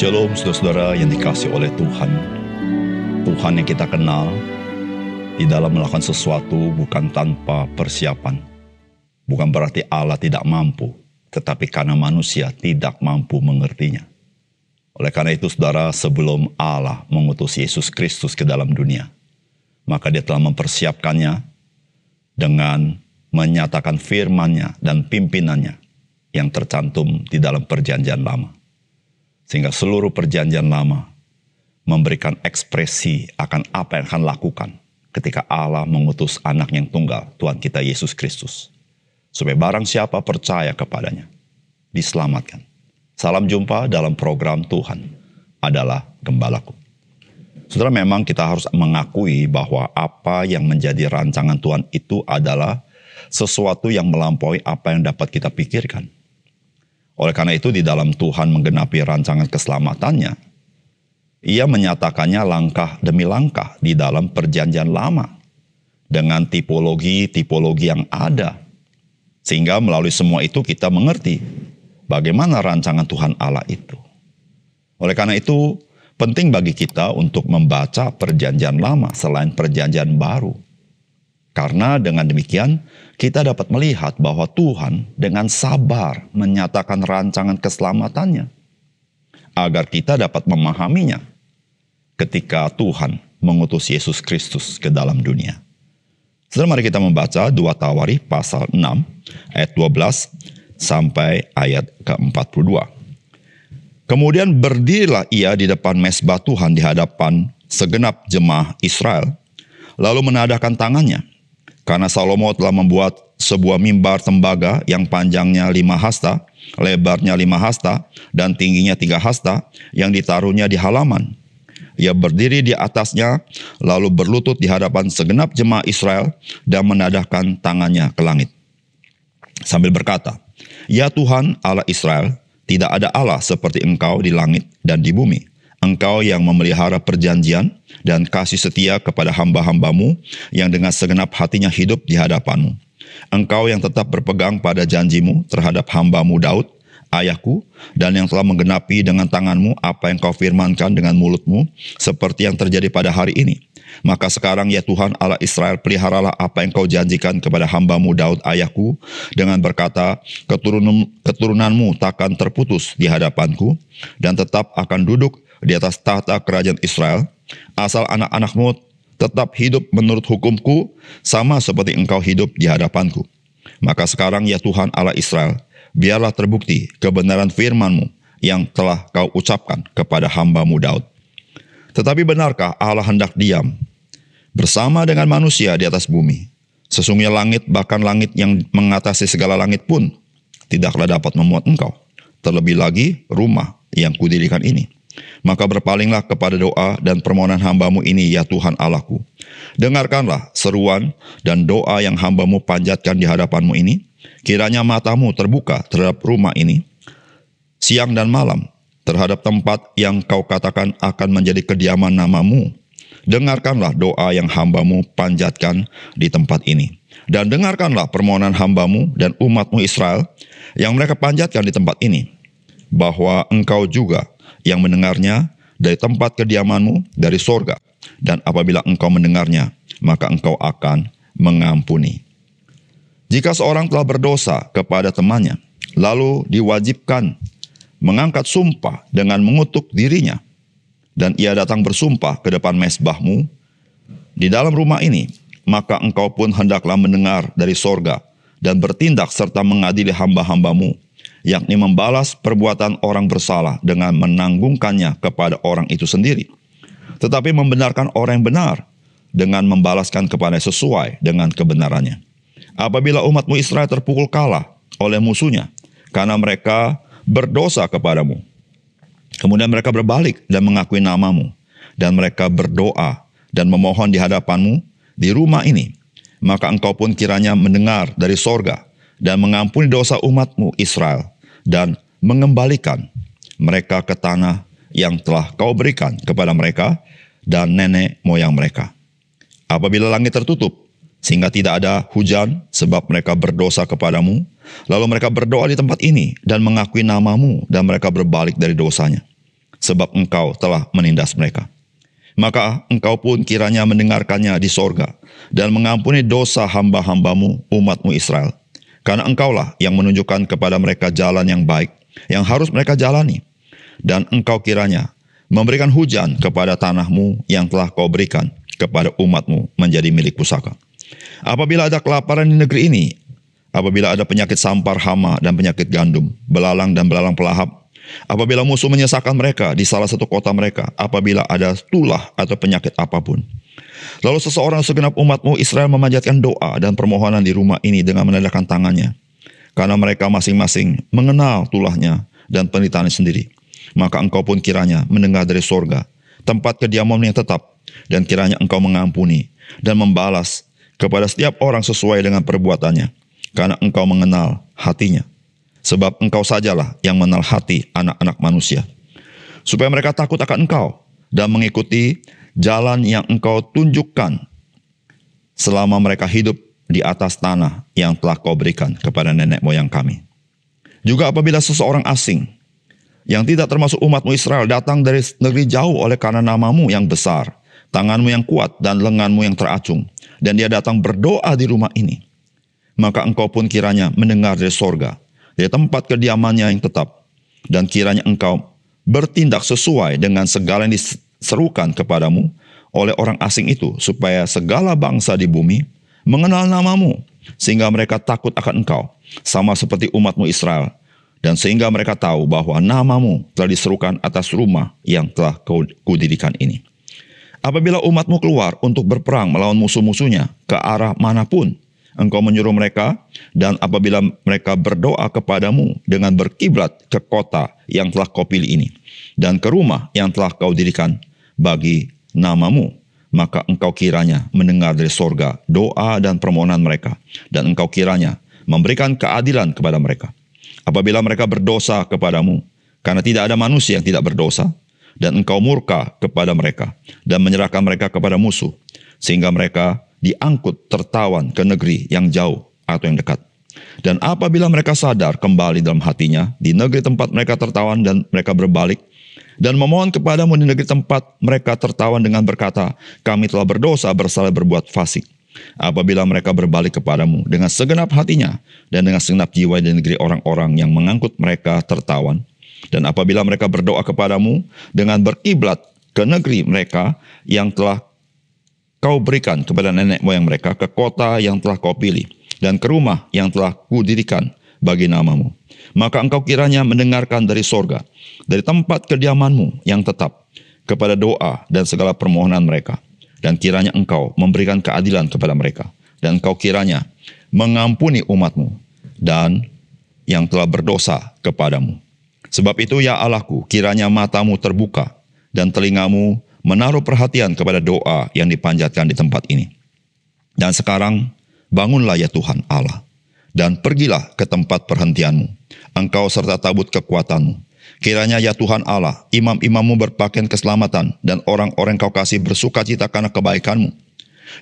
Shalom saudara-saudara yang dikasih oleh Tuhan. Tuhan yang kita kenal di dalam melakukan sesuatu bukan tanpa persiapan. Bukan berarti Allah tidak mampu, tetapi karena manusia tidak mampu mengertinya. Oleh karena itu saudara, sebelum Allah mengutus Yesus Kristus ke dalam dunia, maka dia telah mempersiapkannya dengan menyatakan firmannya dan pimpinannya yang tercantum di dalam perjanjian lama. Sehingga seluruh perjanjian lama memberikan ekspresi akan apa yang akan lakukan ketika Allah mengutus anak yang tunggal, Tuhan kita Yesus Kristus. Supaya barang siapa percaya kepadanya, diselamatkan. Salam jumpa dalam program Tuhan adalah Gembalaku. Saudara memang kita harus mengakui bahwa apa yang menjadi rancangan Tuhan itu adalah sesuatu yang melampaui apa yang dapat kita pikirkan. Oleh karena itu di dalam Tuhan menggenapi rancangan keselamatannya, ia menyatakannya langkah demi langkah di dalam perjanjian lama dengan tipologi-tipologi yang ada. Sehingga melalui semua itu kita mengerti bagaimana rancangan Tuhan Allah itu. Oleh karena itu, penting bagi kita untuk membaca perjanjian lama selain perjanjian baru karena dengan demikian, kita dapat melihat bahwa Tuhan dengan sabar menyatakan rancangan keselamatannya agar kita dapat memahaminya ketika Tuhan mengutus Yesus Kristus ke dalam dunia. Setelah mari kita membaca dua Tawari pasal 6 ayat 12 sampai ayat ke-42. Kemudian berdirilah ia di depan mesbah Tuhan di hadapan segenap jemaah Israel, lalu menadahkan tangannya. Karena Salomo telah membuat sebuah mimbar tembaga yang panjangnya lima hasta, lebarnya lima hasta, dan tingginya tiga hasta yang ditaruhnya di halaman. Ia berdiri di atasnya, lalu berlutut di hadapan segenap jemaah Israel dan menadahkan tangannya ke langit. Sambil berkata, Ya Tuhan Allah Israel, tidak ada Allah seperti engkau di langit dan di bumi Engkau yang memelihara perjanjian dan kasih setia kepada hamba-hambamu yang dengan segenap hatinya hidup di hadapanmu. Engkau yang tetap berpegang pada janjimu terhadap hambamu Daud, ayahku, dan yang telah menggenapi dengan tanganmu apa yang kau firmankan dengan mulutmu, seperti yang terjadi pada hari ini. Maka sekarang ya Tuhan Allah Israel, peliharalah apa yang kau janjikan kepada hambamu Daud ayahku, dengan berkata, keturunan, keturunanmu takkan terputus di hadapanku, dan tetap akan duduk di atas tahta kerajaan Israel, asal anak-anakmu tetap hidup menurut hukumku, sama seperti engkau hidup di hadapanku. Maka sekarang ya Tuhan Allah Israel, biarlah terbukti kebenaran firmanmu yang telah kau ucapkan kepada hambamu Daud. Tetapi benarkah Allah hendak diam bersama dengan manusia di atas bumi? Sesungguhnya langit, bahkan langit yang mengatasi segala langit pun, tidaklah dapat memuat engkau. Terlebih lagi rumah yang kudirikan ini. Maka berpalinglah kepada doa dan permohonan hambamu ini ya Tuhan Allahku. Dengarkanlah seruan dan doa yang hambamu panjatkan di hadapanmu ini. Kiranya matamu terbuka terhadap rumah ini. Siang dan malam terhadap tempat yang kau katakan akan menjadi kediaman namamu. Dengarkanlah doa yang hambamu panjatkan di tempat ini. Dan dengarkanlah permohonan hambamu dan umatmu Israel yang mereka panjatkan di tempat ini. Bahwa engkau juga yang mendengarnya dari tempat kediamanmu, dari sorga. Dan apabila engkau mendengarnya, maka engkau akan mengampuni. Jika seorang telah berdosa kepada temannya, lalu diwajibkan mengangkat sumpah dengan mengutuk dirinya, dan ia datang bersumpah ke depan mesbahmu, di dalam rumah ini, maka engkau pun hendaklah mendengar dari sorga dan bertindak serta mengadili hamba-hambamu yakni membalas perbuatan orang bersalah dengan menanggungkannya kepada orang itu sendiri, tetapi membenarkan orang yang benar dengan membalaskan kepada sesuai dengan kebenarannya. Apabila umatmu Israel terpukul kalah oleh musuhnya karena mereka berdosa kepadamu, kemudian mereka berbalik dan mengakui namamu, dan mereka berdoa dan memohon di hadapanmu di rumah ini, maka engkau pun kiranya mendengar dari sorga dan mengampuni dosa umatmu Israel dan mengembalikan mereka ke tanah yang telah kau berikan kepada mereka dan nenek moyang mereka. Apabila langit tertutup, sehingga tidak ada hujan sebab mereka berdosa kepadamu, lalu mereka berdoa di tempat ini dan mengakui namamu dan mereka berbalik dari dosanya, sebab engkau telah menindas mereka. Maka engkau pun kiranya mendengarkannya di sorga dan mengampuni dosa hamba-hambamu umatmu Israel karena engkaulah yang menunjukkan kepada mereka jalan yang baik, yang harus mereka jalani. Dan engkau kiranya memberikan hujan kepada tanahmu yang telah kau berikan kepada umatmu menjadi milik pusaka. Apabila ada kelaparan di negeri ini, apabila ada penyakit sampar hama dan penyakit gandum, belalang dan belalang pelahap, apabila musuh menyesakan mereka di salah satu kota mereka, apabila ada tulah atau penyakit apapun, Lalu seseorang segenap umatmu Israel memanjatkan doa dan permohonan di rumah ini dengan menandakan tangannya. Karena mereka masing-masing mengenal tulahnya dan penelitian sendiri. Maka engkau pun kiranya mendengar dari sorga, tempat kediaman yang tetap, dan kiranya engkau mengampuni dan membalas kepada setiap orang sesuai dengan perbuatannya. Karena engkau mengenal hatinya. Sebab engkau sajalah yang mengenal hati anak-anak manusia. Supaya mereka takut akan engkau dan mengikuti jalan yang engkau tunjukkan selama mereka hidup di atas tanah yang telah kau berikan kepada nenek moyang kami. Juga apabila seseorang asing yang tidak termasuk umatmu Israel datang dari negeri jauh oleh karena namamu yang besar, tanganmu yang kuat dan lenganmu yang teracung, dan dia datang berdoa di rumah ini, maka engkau pun kiranya mendengar dari sorga, dari tempat kediamannya yang tetap, dan kiranya engkau bertindak sesuai dengan segala yang serukan kepadamu oleh orang asing itu supaya segala bangsa di bumi mengenal namamu sehingga mereka takut akan engkau sama seperti umatmu Israel dan sehingga mereka tahu bahwa namamu telah diserukan atas rumah yang telah kau kudirikan ini. Apabila umatmu keluar untuk berperang melawan musuh-musuhnya ke arah manapun, engkau menyuruh mereka, dan apabila mereka berdoa kepadamu dengan berkiblat ke kota yang telah kau pilih ini, dan ke rumah yang telah kau dirikan, bagi namamu. Maka engkau kiranya mendengar dari sorga doa dan permohonan mereka. Dan engkau kiranya memberikan keadilan kepada mereka. Apabila mereka berdosa kepadamu, karena tidak ada manusia yang tidak berdosa, dan engkau murka kepada mereka, dan menyerahkan mereka kepada musuh, sehingga mereka diangkut tertawan ke negeri yang jauh atau yang dekat. Dan apabila mereka sadar kembali dalam hatinya, di negeri tempat mereka tertawan dan mereka berbalik, dan memohon kepadamu di negeri tempat mereka tertawan dengan berkata, kami telah berdosa bersalah berbuat fasik. Apabila mereka berbalik kepadamu dengan segenap hatinya dan dengan segenap jiwa di negeri orang-orang yang mengangkut mereka tertawan. Dan apabila mereka berdoa kepadamu dengan berkiblat ke negeri mereka yang telah kau berikan kepada nenek moyang mereka, ke kota yang telah kau pilih, dan ke rumah yang telah kudirikan bagi namamu maka engkau kiranya mendengarkan dari sorga, dari tempat kediamanmu yang tetap, kepada doa dan segala permohonan mereka. Dan kiranya engkau memberikan keadilan kepada mereka. Dan engkau kiranya mengampuni umatmu dan yang telah berdosa kepadamu. Sebab itu ya Allahku, kiranya matamu terbuka dan telingamu menaruh perhatian kepada doa yang dipanjatkan di tempat ini. Dan sekarang bangunlah ya Tuhan Allah dan pergilah ke tempat perhentianmu, engkau serta tabut kekuatanmu. Kiranya ya Tuhan Allah, imam-imammu berpakaian keselamatan, dan orang-orang kau kasih bersuka cita karena kebaikanmu.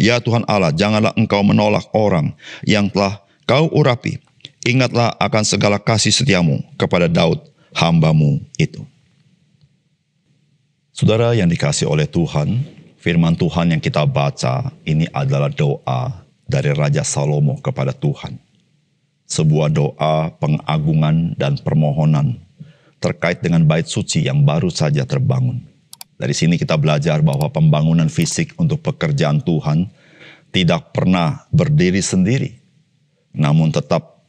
Ya Tuhan Allah, janganlah engkau menolak orang yang telah kau urapi. Ingatlah akan segala kasih setiamu kepada Daud, hambamu itu. Saudara yang dikasih oleh Tuhan, firman Tuhan yang kita baca ini adalah doa dari Raja Salomo kepada Tuhan sebuah doa, pengagungan, dan permohonan terkait dengan bait suci yang baru saja terbangun. Dari sini kita belajar bahwa pembangunan fisik untuk pekerjaan Tuhan tidak pernah berdiri sendiri, namun tetap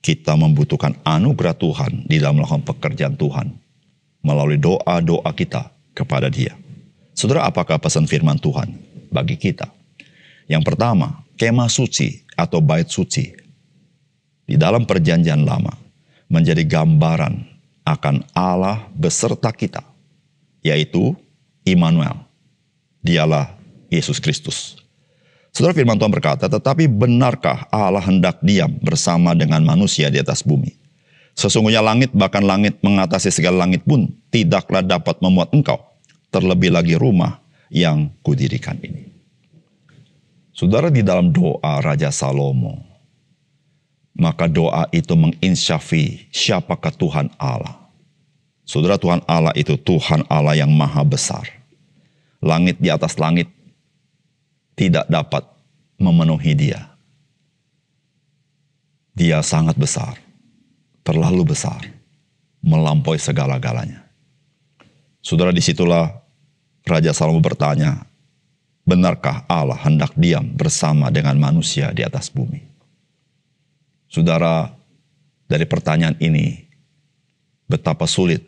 kita membutuhkan anugerah Tuhan di dalam melakukan pekerjaan Tuhan melalui doa-doa kita kepada Dia. Saudara, apakah pesan firman Tuhan bagi kita? Yang pertama, kemah suci atau bait suci di dalam perjanjian lama menjadi gambaran akan Allah beserta kita, yaitu Immanuel. Dialah Yesus Kristus. Saudara firman Tuhan berkata, tetapi benarkah Allah hendak diam bersama dengan manusia di atas bumi? Sesungguhnya langit, bahkan langit mengatasi segala langit pun, tidaklah dapat memuat engkau, terlebih lagi rumah yang kudirikan ini. Saudara di dalam doa Raja Salomo, maka doa itu menginsyafi siapakah Tuhan Allah. Saudara Tuhan Allah itu Tuhan Allah yang maha besar. Langit di atas langit tidak dapat memenuhi dia. Dia sangat besar, terlalu besar, melampaui segala-galanya. Saudara disitulah Raja Salomo bertanya, benarkah Allah hendak diam bersama dengan manusia di atas bumi? Saudara, dari pertanyaan ini, betapa sulit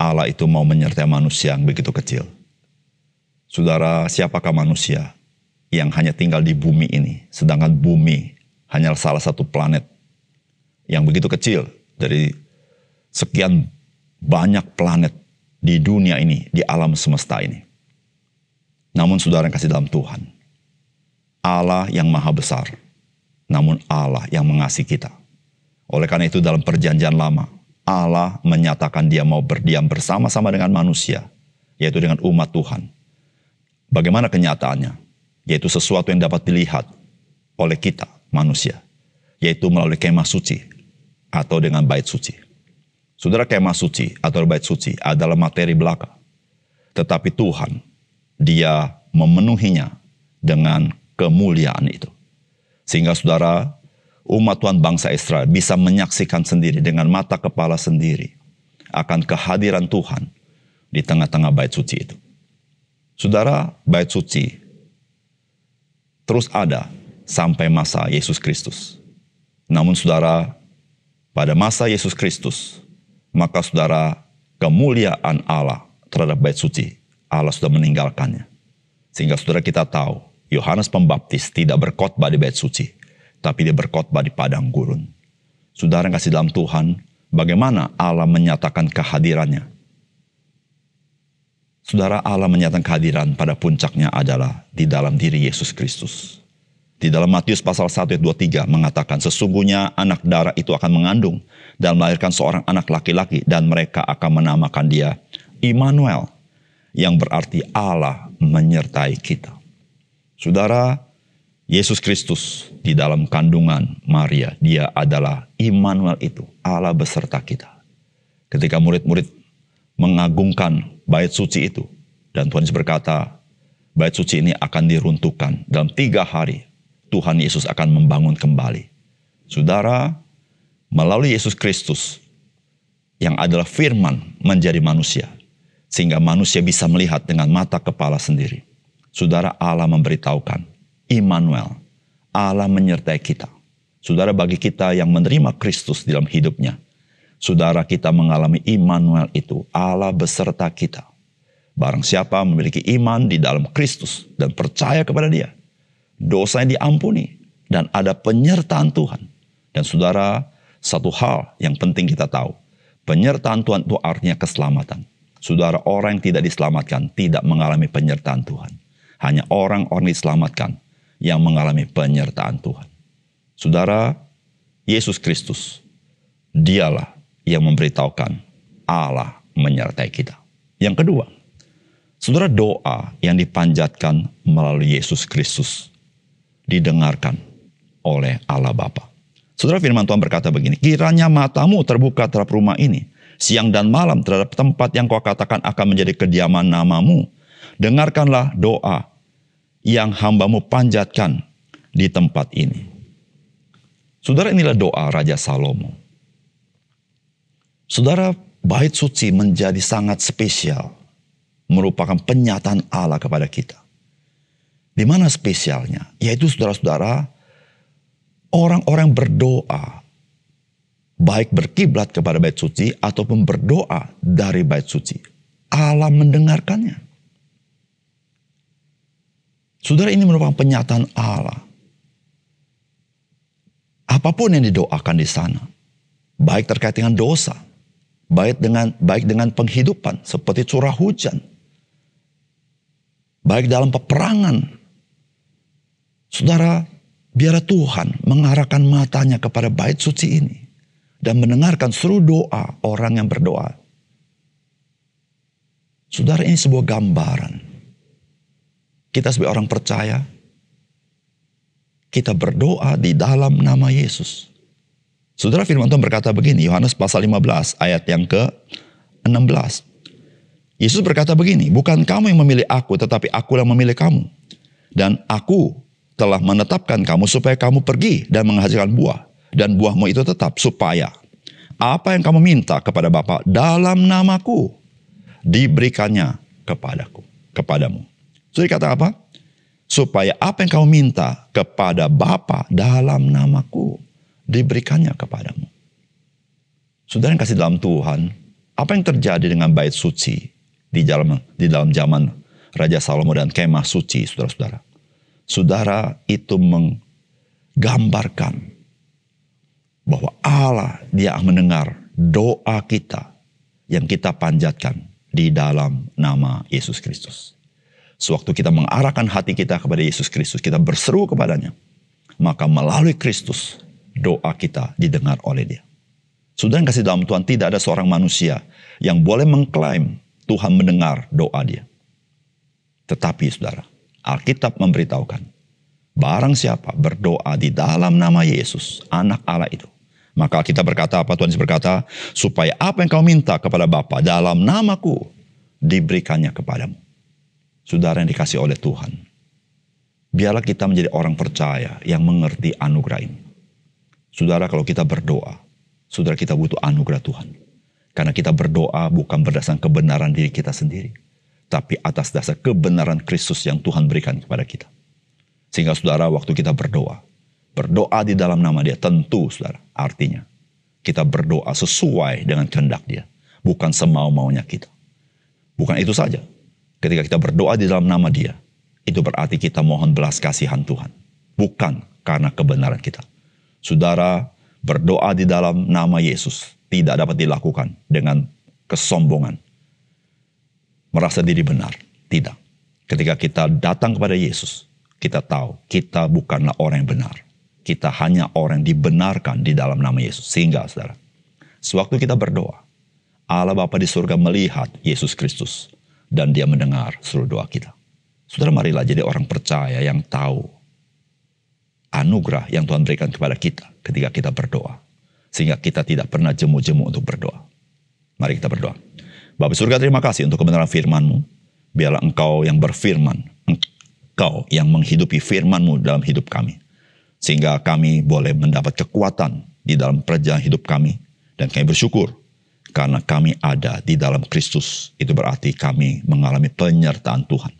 Allah itu mau menyertai manusia yang begitu kecil. Saudara, siapakah manusia yang hanya tinggal di bumi ini, sedangkan bumi hanya salah satu planet yang begitu kecil dari sekian banyak planet di dunia ini, di alam semesta ini. Namun saudara yang kasih dalam Tuhan, Allah yang maha besar, namun Allah yang mengasihi kita. Oleh karena itu dalam perjanjian lama, Allah menyatakan dia mau berdiam bersama-sama dengan manusia, yaitu dengan umat Tuhan. Bagaimana kenyataannya? Yaitu sesuatu yang dapat dilihat oleh kita, manusia. Yaitu melalui kemah suci, atau dengan bait suci. Saudara kemah suci atau bait suci adalah materi belaka. Tetapi Tuhan, dia memenuhinya dengan kemuliaan itu. Sehingga saudara, umat Tuhan bangsa Israel bisa menyaksikan sendiri dengan mata kepala sendiri akan kehadiran Tuhan di tengah-tengah bait suci itu. Saudara, bait suci terus ada sampai masa Yesus Kristus. Namun saudara, pada masa Yesus Kristus, maka saudara kemuliaan Allah terhadap bait suci, Allah sudah meninggalkannya. Sehingga saudara kita tahu Yohanes Pembaptis tidak berkhotbah di bait suci, tapi dia berkhotbah di padang gurun. Saudara yang kasih dalam Tuhan, bagaimana Allah menyatakan kehadirannya? Saudara Allah menyatakan kehadiran pada puncaknya adalah di dalam diri Yesus Kristus. Di dalam Matius pasal 1 ayat 23 mengatakan sesungguhnya anak darah itu akan mengandung dan melahirkan seorang anak laki-laki dan mereka akan menamakan dia Immanuel yang berarti Allah menyertai kita. Saudara, Yesus Kristus di dalam kandungan Maria, dia adalah Immanuel itu, Allah beserta kita. Ketika murid-murid mengagungkan bait suci itu, dan Tuhan Yesus berkata, bait suci ini akan diruntuhkan dalam tiga hari. Tuhan Yesus akan membangun kembali. Saudara, melalui Yesus Kristus, yang adalah firman menjadi manusia. Sehingga manusia bisa melihat dengan mata kepala sendiri Saudara Allah memberitahukan, Immanuel, Allah menyertai kita. Saudara bagi kita yang menerima Kristus dalam hidupnya, saudara kita mengalami Immanuel itu, Allah beserta kita. Barang siapa memiliki iman di dalam Kristus dan percaya kepada dia, dosa yang diampuni dan ada penyertaan Tuhan. Dan saudara, satu hal yang penting kita tahu, penyertaan Tuhan itu artinya keselamatan. Saudara, orang yang tidak diselamatkan tidak mengalami penyertaan Tuhan hanya orang-orang diselamatkan yang mengalami penyertaan Tuhan. Saudara, Yesus Kristus, dialah yang memberitahukan Allah menyertai kita. Yang kedua, saudara doa yang dipanjatkan melalui Yesus Kristus didengarkan oleh Allah Bapa. Saudara firman Tuhan berkata begini, kiranya matamu terbuka terhadap rumah ini, siang dan malam terhadap tempat yang kau katakan akan menjadi kediaman namamu. Dengarkanlah doa yang hambamu panjatkan di tempat ini. Saudara inilah doa Raja Salomo. Saudara, bait suci menjadi sangat spesial. Merupakan penyataan Allah kepada kita. Di mana spesialnya? Yaitu saudara-saudara, orang-orang berdoa. Baik berkiblat kepada bait suci ataupun berdoa dari bait suci. Allah mendengarkannya. Saudara ini merupakan penyataan Allah. Apapun yang didoakan di sana, baik terkait dengan dosa, baik dengan baik dengan penghidupan seperti curah hujan, baik dalam peperangan, saudara biarlah Tuhan mengarahkan matanya kepada bait suci ini dan mendengarkan seru doa orang yang berdoa. Saudara ini sebuah gambaran kita sebagai orang percaya, kita berdoa di dalam nama Yesus. Saudara firman Tuhan berkata begini, Yohanes pasal 15 ayat yang ke-16. Yesus berkata begini, bukan kamu yang memilih aku, tetapi aku yang memilih kamu. Dan aku telah menetapkan kamu supaya kamu pergi dan menghasilkan buah. Dan buahmu itu tetap supaya apa yang kamu minta kepada Bapa dalam namaku diberikannya kepadaku, kepadamu. Jadi kata apa? Supaya apa yang kau minta kepada Bapa dalam namaku diberikannya kepadamu. Saudara yang kasih dalam Tuhan, apa yang terjadi dengan bait suci di dalam di dalam zaman Raja Salomo dan kemah suci, saudara-saudara? Saudara itu menggambarkan bahwa Allah dia mendengar doa kita yang kita panjatkan di dalam nama Yesus Kristus. Sewaktu kita mengarahkan hati kita kepada Yesus Kristus, kita berseru kepadanya. Maka melalui Kristus, doa kita didengar oleh dia. Sudah yang kasih dalam Tuhan, tidak ada seorang manusia yang boleh mengklaim Tuhan mendengar doa dia. Tetapi saudara, Alkitab memberitahukan, barang siapa berdoa di dalam nama Yesus, anak Allah itu, maka kita berkata apa Tuhan Yesus berkata, supaya apa yang kau minta kepada Bapa dalam namaku diberikannya kepadamu saudara yang dikasih oleh Tuhan, biarlah kita menjadi orang percaya yang mengerti anugerah ini. Saudara, kalau kita berdoa, saudara kita butuh anugerah Tuhan. Karena kita berdoa bukan berdasarkan kebenaran diri kita sendiri, tapi atas dasar kebenaran Kristus yang Tuhan berikan kepada kita. Sehingga saudara, waktu kita berdoa, berdoa di dalam nama dia, tentu saudara, artinya kita berdoa sesuai dengan kehendak dia, bukan semau-maunya kita. Bukan itu saja, Ketika kita berdoa di dalam nama dia, itu berarti kita mohon belas kasihan Tuhan. Bukan karena kebenaran kita. Saudara, berdoa di dalam nama Yesus tidak dapat dilakukan dengan kesombongan. Merasa diri benar. Tidak. Ketika kita datang kepada Yesus, kita tahu kita bukanlah orang yang benar. Kita hanya orang yang dibenarkan di dalam nama Yesus. Sehingga, saudara, sewaktu kita berdoa, Allah Bapa di surga melihat Yesus Kristus dan dia mendengar seluruh doa kita. Saudara marilah jadi orang percaya yang tahu anugerah yang Tuhan berikan kepada kita ketika kita berdoa. Sehingga kita tidak pernah jemu-jemu untuk berdoa. Mari kita berdoa. Bapak surga terima kasih untuk kebenaran firmanmu. Biarlah engkau yang berfirman. Engkau yang menghidupi firmanmu dalam hidup kami. Sehingga kami boleh mendapat kekuatan di dalam perjalanan hidup kami. Dan kami bersyukur karena kami ada di dalam Kristus, itu berarti kami mengalami penyertaan Tuhan.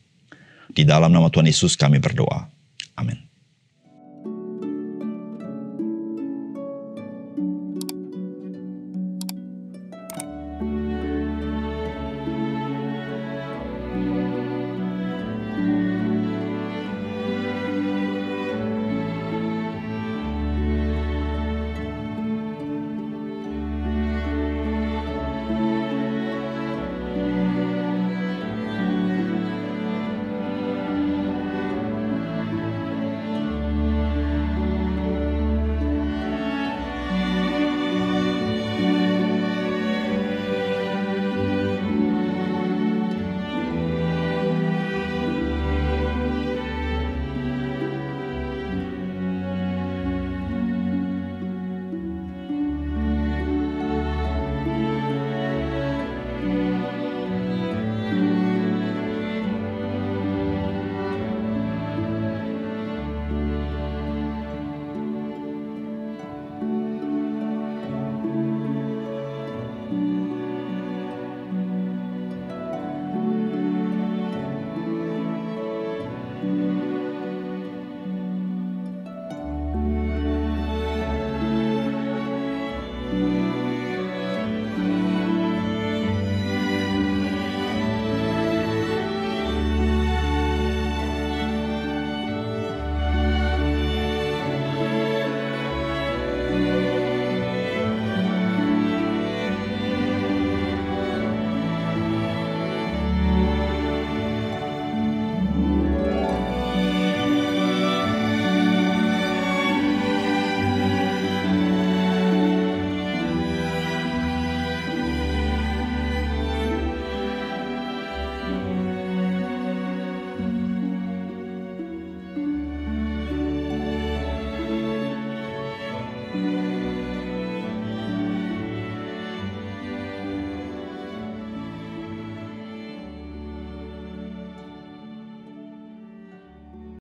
Di dalam nama Tuhan Yesus kami berdoa. Amin.